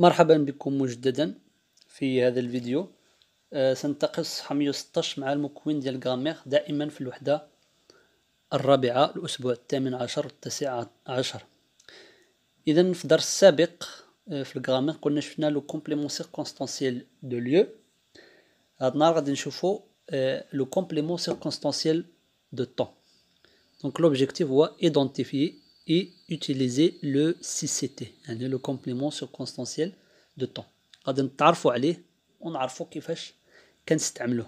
مرحبا بكم مجددا في هذا الفيديو أه سنتقص 116 مع المكون ديال غامير دائما في الوحدة الرابعة الأسبوع الثامن عشر التاسع عشر إذا في الدرس السابق آه، في الغامير قلنا شفنا لو كومبليمون سيركونستانسيال دو ليو هاد النهار غادي نشوفو آه، لو كومبليمون سيركونستانسيال دو طون دونك لوبجيكتيف هو ايدونتيفي et utiliser le 6CT, le complément circonstanciel de temps. غادي نتعرفوا عليه ونعرفوا كيفاش كنستعملوه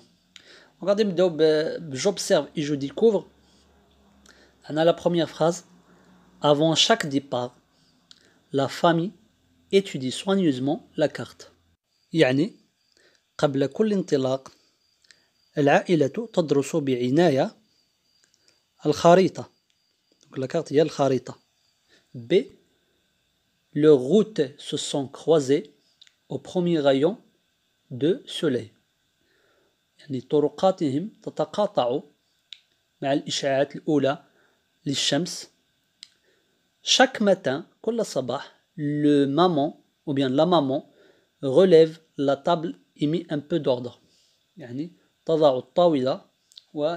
وغادي نبداو بجوبسيرف اي جو ديكوفر هنا لا بروميير فراز avant chaque départ la famille étudie soigneusement la carte يعني قبل كل انطلاق العائلة تدرس بعناية الخريطة la carte, il y a le kharita. B, leurs routes se sont croisées au premier rayon de soleil. يعني طرقاتهم تتقاطع مع الإشعاعات الأولى للشمس. Chaque matin, كل صباح, le maman ou bien la maman relève la table et met un peu d'ordre. يعني تضع الطاولة و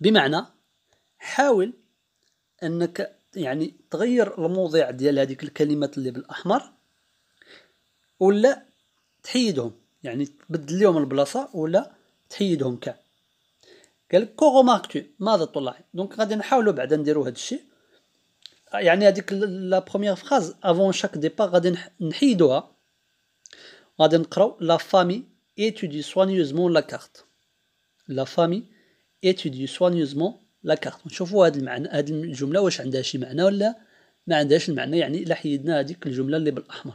بمعنى حاول انك يعني تغير الموضع ديال هذيك الكلمات اللي بالاحمر ولا تحيدهم يعني تبدل لهم البلاصه ولا تحيدهم كاع قال لك كوغوماركتو ماذا طلع دونك غادي نحاولوا بعدا نديروا هذا الشيء يعني هذيك لا بروميير فراز افون شاك ديبا غادي نحيدوها غادي نقراو لا فامي ايتودي سوانيوزمون لا كارت لا فامي étudie soigneusement لا كارت نشوفوا هذا المعنى هذه الجمله واش عندها شي معنى ولا ما عندهاش المعنى يعني الا حيدنا هذيك الجمله اللي بالاحمر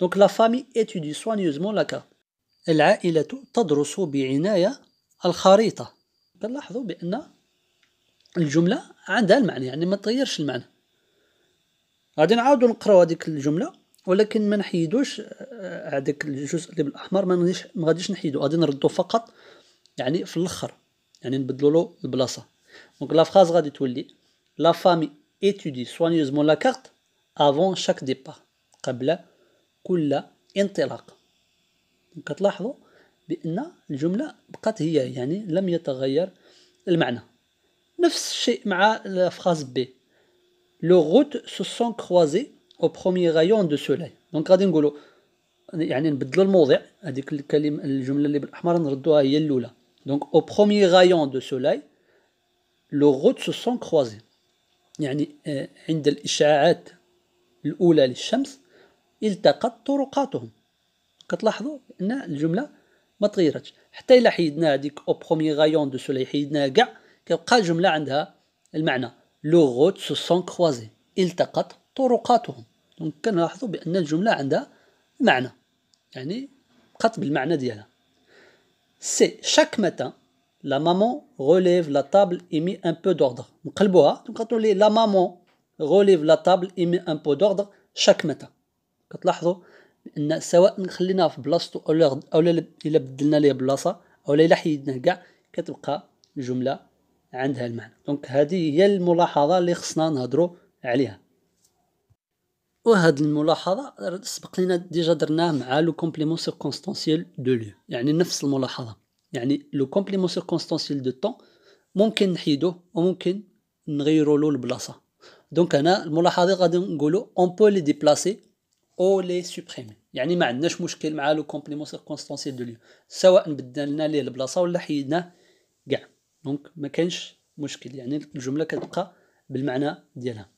دونك لا فامي étudie soigneusement لا كارت العائله تدرس بعنايه الخريطه كنلاحظوا بان الجمله عندها المعنى يعني ما تغيرش المعنى غادي نعاودوا نقراو هذيك الجمله ولكن ما نحيدوش هذاك آه، الجزء اللي بالاحمر ما غاديش نحيدو غادي نردو فقط يعني في الاخر يعني نبدلو له البلاصه دونك لا فراز غادي تولي لا فامي ايتودي سوانيوزمون لا كارت افون شاك ديبا قبل كل انطلاق دونك تلاحظوا بان الجمله بقات هي يعني لم يتغير المعنى نفس الشيء مع الفراز بي لو غوت سو سون كروزي او بروميي رايون دو سولاي دونك غادي نقولوا يعني نبدلوا الموضع هذيك الكلمه الجمله اللي بالاحمر نردوها هي الاولى Donc au premier rayon de soleil, leurs routes se sont croisées. يعني eh, عند الإشعاعات الأولى للشمس التقت طرقاتهم كتلاحظوا أن الجملة ما تغيرتش حتى إلا حيدنا هذيك أو بخومي غايون دو سولي حيدناها كاع كيبقى الجملة عندها المعنى لو غوت سو سون كروازي التقت طرقاتهم دونك كنلاحظوا بأن الجملة عندها معنى يعني بقات بالمعنى ديالها C'est chaque matin, la maman relève la table et met un peu d'ordre. La maman relève la table et met un peu d'ordre chaque matin. ان سواء خليناها في بلاصتو او او الا بدلنا ليه بلاصه او الا حيدناه كاع كتبقى الجمله عندها المعنى دونك هذه هي الملاحظه اللي خصنا نهضروا عليها وهاد الملاحظه سبق لنا ديجا درناه مع لو كومبليمون سيركونستانسييل دو لو يعني نفس الملاحظه يعني لو كومبليمون سيركونستانسييل دو طون ممكن نحيدوه وممكن نغيروا له البلاصه دونك هنا الملاحظه غادي نقولو اون بو لي ديبلاسي او لي سوبريمي يعني ما عندناش مشكل مع لو كومبليمون سيركونستانسييل دو لو سواء بدلنا ليه البلاصه ولا حيدناه كاع دونك ما كانش مشكل يعني الجمله كتبقى بالمعنى ديالها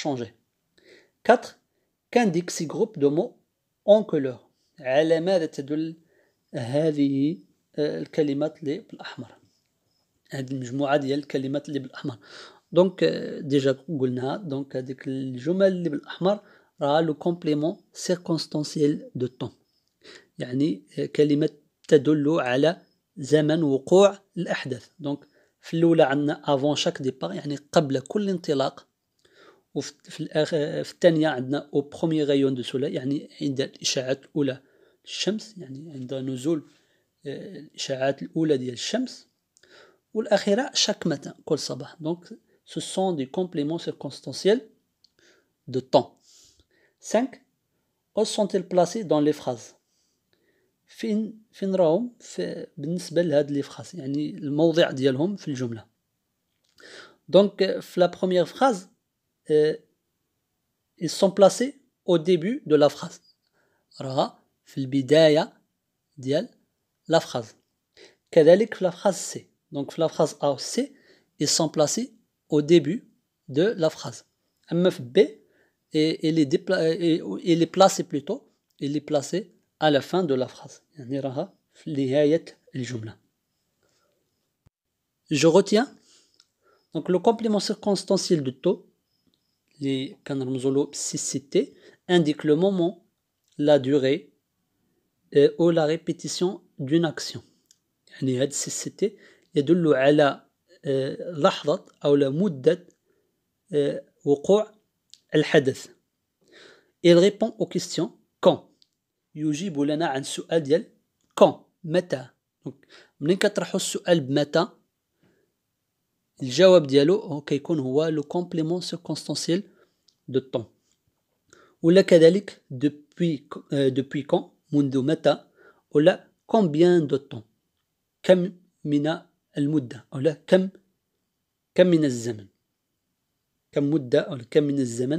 changer. 4. كان ديكسي جروب دو مو اون كولور على ماذا تدل هذه آه، الكلمات اللي بالاحمر هذه المجموعه ديال الكلمات اللي بالاحمر دونك آه، ديجا قلناها دونك هذيك الجمل اللي بالاحمر راه لو كومبليمون سيركونستانسييل دو طون يعني آه، كلمه تدل على زمن وقوع الاحداث دونك في الاولى عندنا افون شاك ديبار يعني قبل كل انطلاق Au premier rayon de soleil, il y a une échelle chaque matin. Donc ce sont des compléments circonstanciels de temps. 5. Où sont-ils placés dans les phrases donc la première phrase euh, ils sont placés au début de la phrase. Ra, la phrase. كذلك la phrase C. Donc la phrase A ou C, ils sont placés au début de la phrase. MF B, et, il, est il est placé plutôt, il est placé à la fin de la phrase. Je retiens. Donc le complément circonstanciel de taux les psicité indique le moment, la durée et, euh, ou la répétition d'une action. يعني هاد ala يدل على لحظة أو مدة وقوع الحدث. Il répond aux questions quand. يجيب لنا عن سؤال ديال quand متى. Donc منين كطرحوا السؤال بمتى le Jawab est le complément circonstanciel de temps. Ou le Kadalik, depuis euh, quand Combien de temps Combien euh, euh, de temps Combien Combien de temps Combien de temps MUDDA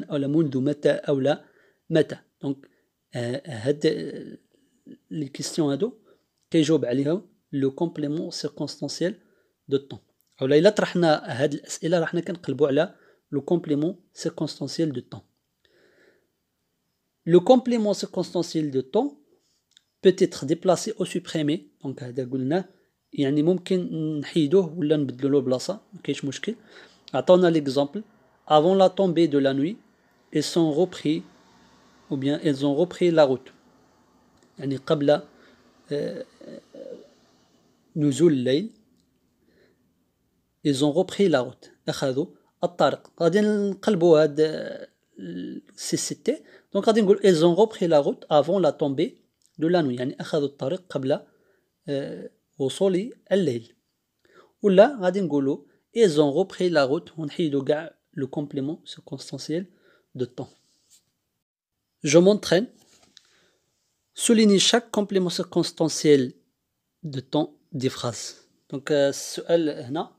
Combien de temps META Donc, les questions sont Le complément circonstanciel de temps le complément circonstanciel de temps le complément circonstanciel de temps peut être déplacé ou supprimé donc hada de l'exemple avant la tombée de la nuit et sont repris ou bien elles ont repris la route yani ils ont repris la route اخذوا الطريق غادي نقلبوا هاد سي سي تي دونك غادي نقول ils ont repris la route avant la tombée de la nuit يعني اخذوا الطريق قبل وصول الليل ولا غادي نقولوا ils ont repris la route ونحيدوا كاع le complément circonstanciel de temps je m'entraîne soulignez chaque complément circonstanciel de temps des phrases donc euh, ce هنا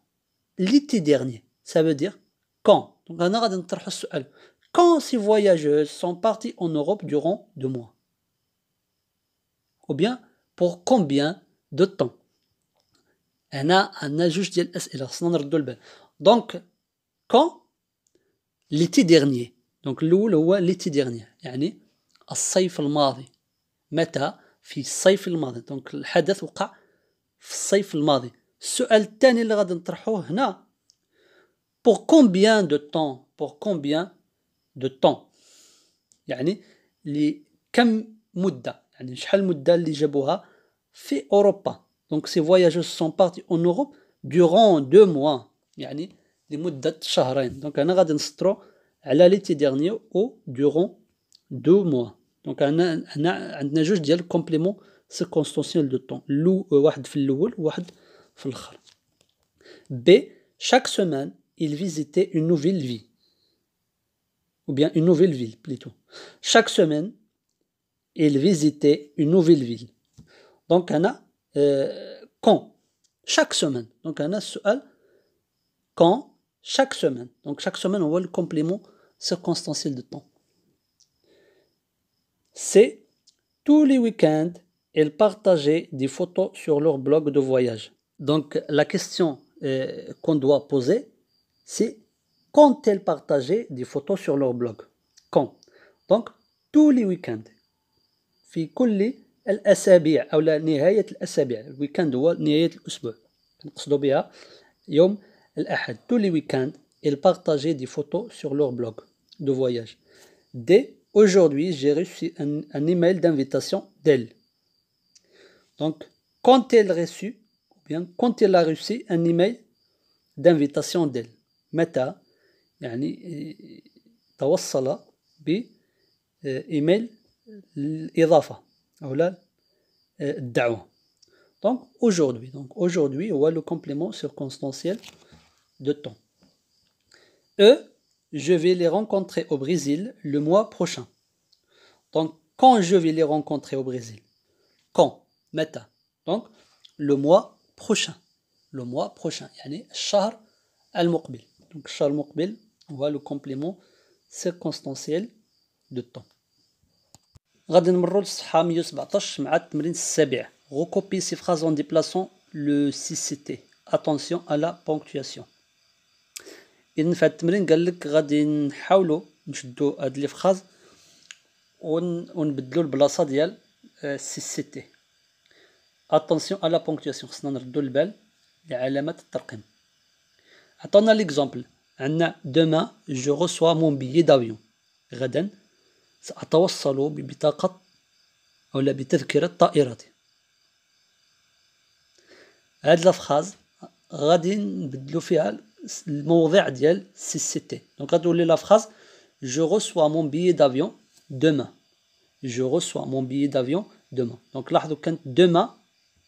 l'été dernier. Ça veut dire quand. Donc, on Quand ces voyageuses sont parties en Europe durant deux mois Ou bien, pour combien de temps donc, quand L'été dernier. Donc, l'oul, l'été dernier. يعني الصيف الماضي. متى في الصيف الماضي. Donc, الحدث وقع في الصيف madi. Ce Elten il raconte là pour combien de temps pour combien de temps? les Europe donc ces voyageurs sont partis en Europe durant deux mois les donc elle raconte l'été dernier ou durant deux mois donc elle ne juste dit le complément circonstanciel de temps B. Chaque semaine, il visitait une nouvelle ville. Ou bien une nouvelle ville plutôt. Chaque semaine, il visitait une nouvelle ville. Donc, on a euh, quand Chaque semaine. Donc, on a quand Chaque semaine. Donc, chaque semaine, on voit le complément circonstanciel de temps. C. tous les week-ends, elle partageaient des photos sur leur blog de voyage. Donc la question euh, qu'on doit poser, c'est quand elles partageaient des photos sur leur blog Quand Donc tous les week-ends. في كل الأسابيع أو نهاية الأسابيع الويكند هو نهاية الأسبوع بها يوم الأحد tous les week-ends elles partageaient des photos sur leur blog de voyage dès aujourd'hui j'ai reçu un, email d'invitation d'elle donc quand elle reçu quand il a reçu un email d'invitation d'elle. meta يعني توصل ب ايميل الاضافه او donc aujourd'hui donc aujourd'hui voit le complément circonstanciel de temps E. je vais les rencontrer au Brésil le mois prochain donc quand je vais les rencontrer au Brésil quand meta. donc le mois prochain. Le mois prochain. Yani, Shahar al-Muqbil. Donc, Shahar al-Muqbil, on voit le complément circonstanciel de temps. غادي نمروا للصفحه 117 مع التمرين السابع recopier ces phrases en déplaçant سي CCT attention à la ponctuation اذا في التمرين قال لك غادي نحاولوا نشدوا هاد لي فراز ونبدلوا البلاصه ديال سي سي تي Attention à la ponctuation, il faut se rendre compte des éléments de la tâche. On a l'exemple, demain, je reçois mon billet d'avion. Demain, je le reçois avec la carte ou avec la de l'avion. Cette phrase, on va la changer dans le sujet de Donc, on va la phrase, je reçois mon billet d'avion demain. Je reçois mon billet d'avion demain. Donc, la demain,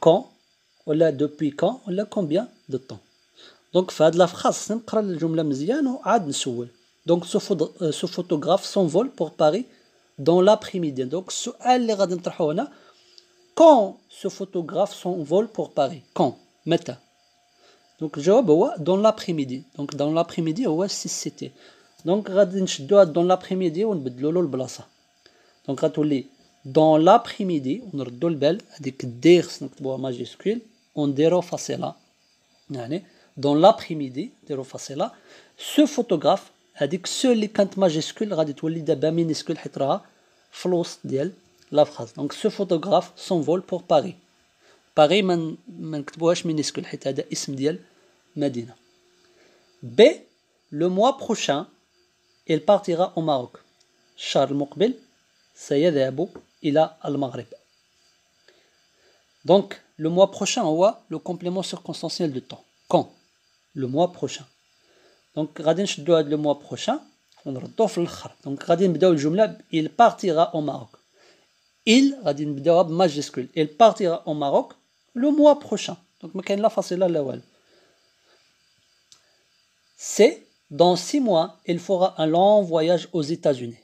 quand la depuis quand la combien de temps donc فهاد la phrase mise نقرا الجمله مزيان وعاد نسول donc ce, photo, euh, ce photographe s'envole pour Paris dans l'après-midi donc ce اللي غادي نطرحو هنا quand ce photographe s'envole pour Paris quand متى donc جواب هو dans l'après-midi donc dans l'après-midi هو si c'était donc غادي نشدوها dans l'après-midi ونبدلو le البلاصه donc غتولي dans l'après-midi, on a le bel, avec des majuscule, on déroule là. Dans l'après-midi, déroule là. Ce photographe, avec ce liquant majuscule, radit ou l'idée de minuscule, hitra, flos, diel, la phrase. Donc ce photographe s'envole pour Paris. Paris, man, man, ktbouach minuscule, hitra, ism diel, Medina. B, le mois prochain, il partira au Maroc. Charles Moukbil, Sayed Abou, a al Donc, le mois prochain, on voit le complément circonstanciel de temps. Quand Le mois prochain. Donc, غادي نشدو le mois prochain, on Donc, Radin نبداو jumla il partira au Maroc. Il غادي majuscule Il partira au Maroc le mois prochain. Donc, ما C'est dans six mois, il fera un long voyage aux États-Unis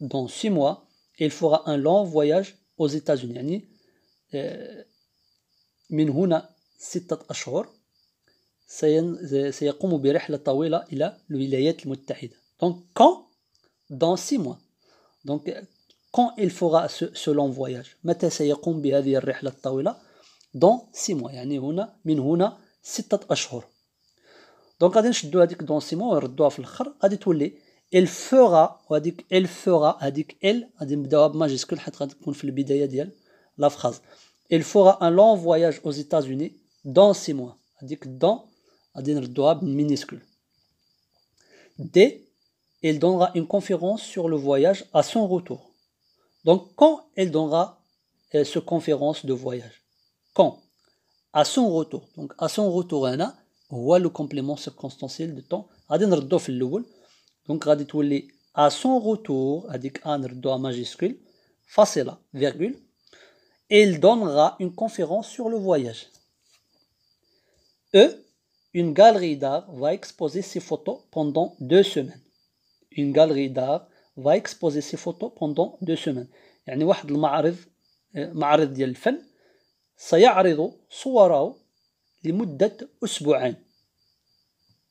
dans six mois et il fera un long voyage aux États-Unis. من هنا ستة أشهر سيقوم برحلة طويلة إلى الولايات المتحدة. Donc quand Dans six mois. Donc quand il fera ce, ce long voyage متى سيقوم بهذه الرحلة الطويلة؟ Dans six mois يعني هنا من هنا ستة أشهر. Donc غادي نشدو هذيك dans سي mois ونردوها في الآخر غادي تولي elle fera elle fera elle elle fera un long voyage aux États-Unis dans six mois dans minuscule D elle donnera une conférence sur le voyage à son retour donc quand elle donnera euh, cette conférence de voyage quand à son retour donc à son retour on voit le complément circonstanciel de temps donc غادي تولي ا سون روتور هذيك ا نردوها ماجيسكول فاصله virgule, et il donnera une conférence sur le voyage. E, une galerie d'art va exposer ses photos pendant deux semaines. Une galerie d'art va exposer ses photos pendant deux semaines. يعني واحد المعرض معرض ديال الفن سيعرض صوره لمدة أسبوعين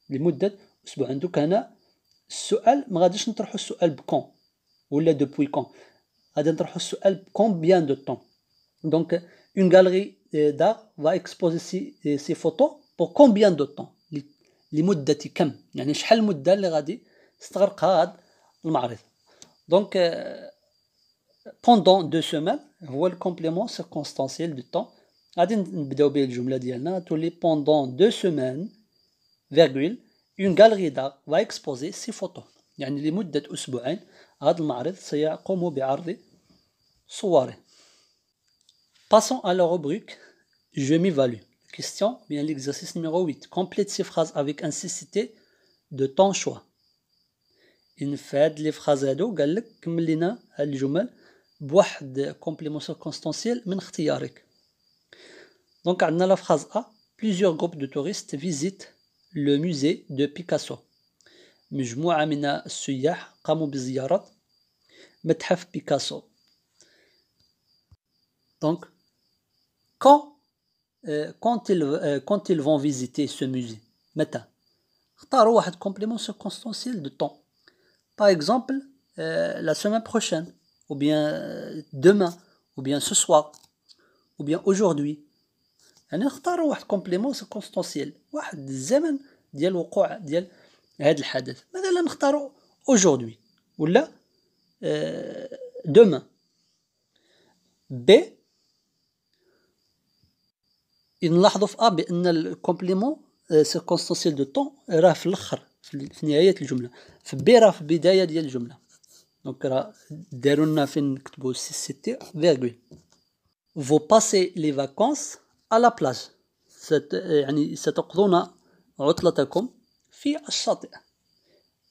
لمدة أسبوعين دوك هنا soule, mais qu'est-ce qu'on traverse, quand? Oulai depuis quand? A-t-on traversé quand? Combien de temps? Donc, une galerie là euh, va exposer ces euh, photos pour combien de temps? La la mduite cam? Donc, je suis le modèle qui est stricte le mardi. Donc, pendant deux semaines, le complément circonstanciel du temps. A-t-on déobéi le jour de la diena? pendant deux semaines une galerie d'art va exposer ses photos. يعني لمدة أسبوعين هذا المعرض سيقوم بعرض صوره. Passons à la rubrique Je m'évalue. Question, bien l'exercice numéro 8. Complète ces phrases avec un insistité de temps choix. Une فهاد les phrases ado, قال لك كمل لينا هاد الجمل بواحد كومبليمون سيركونستانسيال من اختيارك. دونك A. la phrase a Plusieurs groupes de touristes visitent le musée de Picasso. مجموعة من السياح قاموا بزيارة متحف بيكاسو. Donc, quand, euh, quand, ils, euh, quand ils vont visiter ce musée متى اختاروا واحد complément circonstanciel de temps. Par exemple, euh, la semaine prochaine, ou bien demain, ou bien ce soir, ou bien aujourd'hui. انا نختار واحد كومبليمون سيكونستونسييل واحد الزمن ديال وقوع ديال هذا الحدث مثلا نختاروا اجوردي ولا آه، دوما بي نلاحظوا في ا بان الكومبليمون آه، سيكونستونسييل دو طون راه في الاخر في نهايه الجمله في بي راه في بدايه ديال الجمله دونك راه دارولنا فين نكتبوا سي سي تي فيرغول فو باسي لي فاكونس à la plage يعني ستقضون عطلتكم في la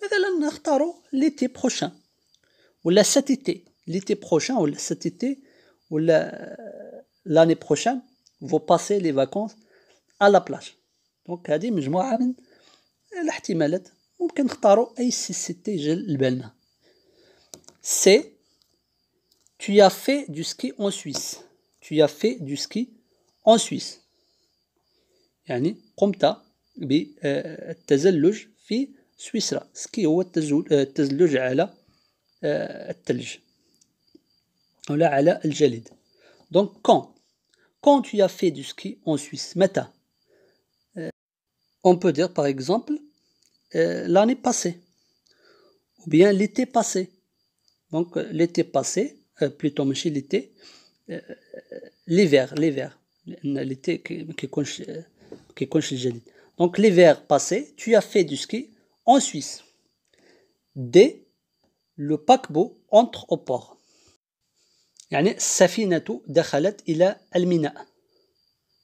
مثلا نختاروا ليتي بروشان ولا ساتيتي ليتي بروشان ولا ساتيتي ولا لاني بروشان فو باسي لي فاكونس على لا بلاج دونك هذه من الاحتمالات ممكن نختاروا اي سي سي تي سي tu as fait du ski en Suisse tu as fait du ski en Suisse. يعني قمت بالتزلج في سويسرا سكي هو التزلج على الثلج ولا على الجليد دونك quand quand tu as fait du ski en Suisse meta, e, on peut dire par exemple e, l'année passée ou bien l'été passé donc l'été passé e, plutôt ماشي l'été l'hiver l'hiver l'été donc l'hiver passé tu as fait du ski en Suisse D le paquebot entre au port يعني il دخلت الى الميناء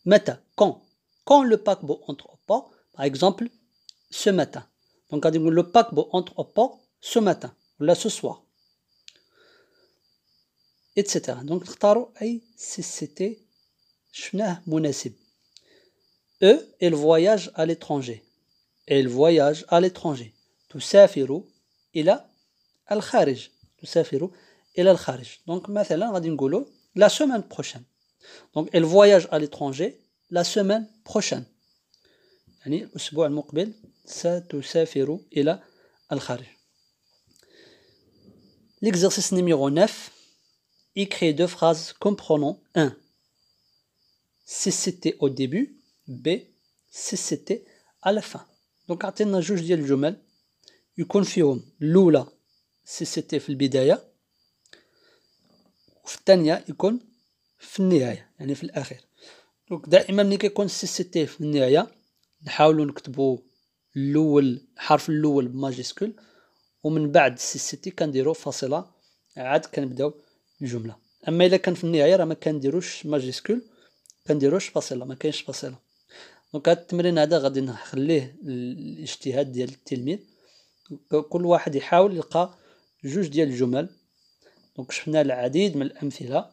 متى quand quand le paquebot entre au port par exemple ce matin donc le paquebot entre au port ce matin ou là ce soir etc donc c'était... شفناه مناسب E elle voyage à l'étranger Ils voyagent à l'étranger تسافر إلى الخارج تسافر إلى الخارج donc va dire نقولوا la semaine prochaine donc elle voyage à l'étranger la semaine prochaine يعني الأسبوع المقبل ستسافر إلى الخارج L'exercice numéro 9, écrit deux phrases comprenant 1. si c'était au début B si c'était à la fin دونك عطينا جوج ديال الجمل يكون فيهم الاولى سي سي تي في البدايه وفي الثانيه يكون في النهايه يعني في الاخير دونك دائما ملي كيكون سي سي تي في النهايه نحاولوا نكتبوا الاول الحرف الاول بماجيسكول ومن بعد سي سي تي كنديروا فاصله عاد كنبداو الجمله اما الا كان في النهايه راه ما كنديروش ماجيسكول كنديروش فاصله ما كاينش فاصله دونك هاد التمرين هذا غادي نخليه الاجتهاد ديال التلميذ كل واحد يحاول يلقى جوج ديال الجمل دونك شفنا العديد من الامثله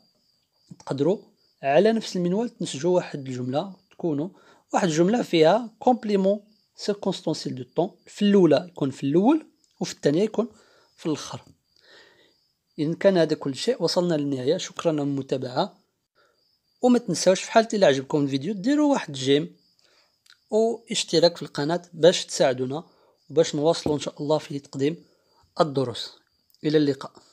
تقدروا على نفس المنوال تنسجوا واحد الجمله تكونوا واحد الجمله فيها كومبليمون سيركونستانسيل دو طون في الاولى يكون في الاول وفي الثانيه يكون في الاخر ان كان هذا كل شيء وصلنا للنهايه شكرا للمتابعه وما تنساوش في حالة الى عجبكم الفيديو ديروا واحد جيم واشتراك في القناة باش تساعدونا وباش نواصلوا ان شاء الله في تقديم الدروس الى اللقاء